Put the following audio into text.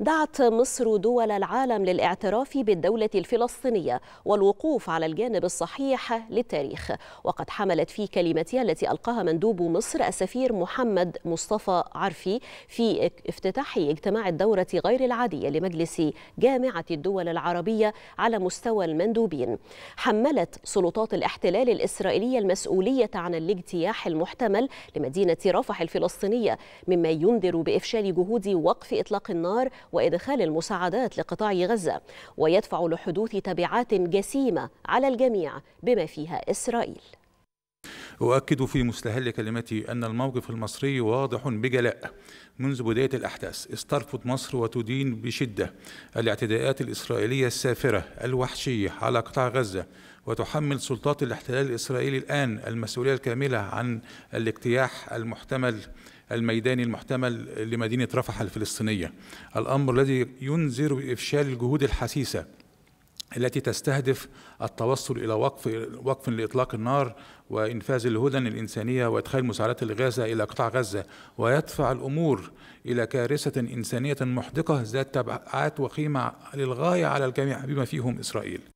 دعت مصر دول العالم للاعتراف بالدولة الفلسطينية والوقوف على الجانب الصحيح للتاريخ وقد حملت في كلمتها التي ألقاها مندوب مصر السفير محمد مصطفى عرفي في افتتاح اجتماع الدورة غير العادية لمجلس جامعة الدول العربية على مستوى المندوبين حملت سلطات الاحتلال الإسرائيلية المسؤولية عن الاجتياح المحتمل لمدينة رفح الفلسطينية مما ينذر بإفشال جهود وقف إطلاق النار وإدخال المساعدات لقطاع غزة ويدفع لحدوث تبعات جسيمة على الجميع بما فيها إسرائيل أؤكد في مستهل كلمتي أن الموقف المصري واضح بجلاء منذ بداية الأحداث استرفض مصر وتدين بشدة الاعتداءات الإسرائيلية السافرة الوحشية على قطاع غزة وتحمل سلطات الاحتلال الإسرائيلي الآن المسؤولية الكاملة عن الاجتياح المحتمل الميداني المحتمل لمدينة رفح الفلسطينية الأمر الذي ينذر بإفشال الجهود الحسيسة التي تستهدف التوصل إلى وقف وقف لإطلاق النار وإنفاذ الهدن الإنسانية وإدخال مساعدات الغازة إلى قطاع غزة ويدفع الأمور إلى كارثة إنسانية محدقة ذات تبعات وخيمة للغاية على الجميع بما فيهم إسرائيل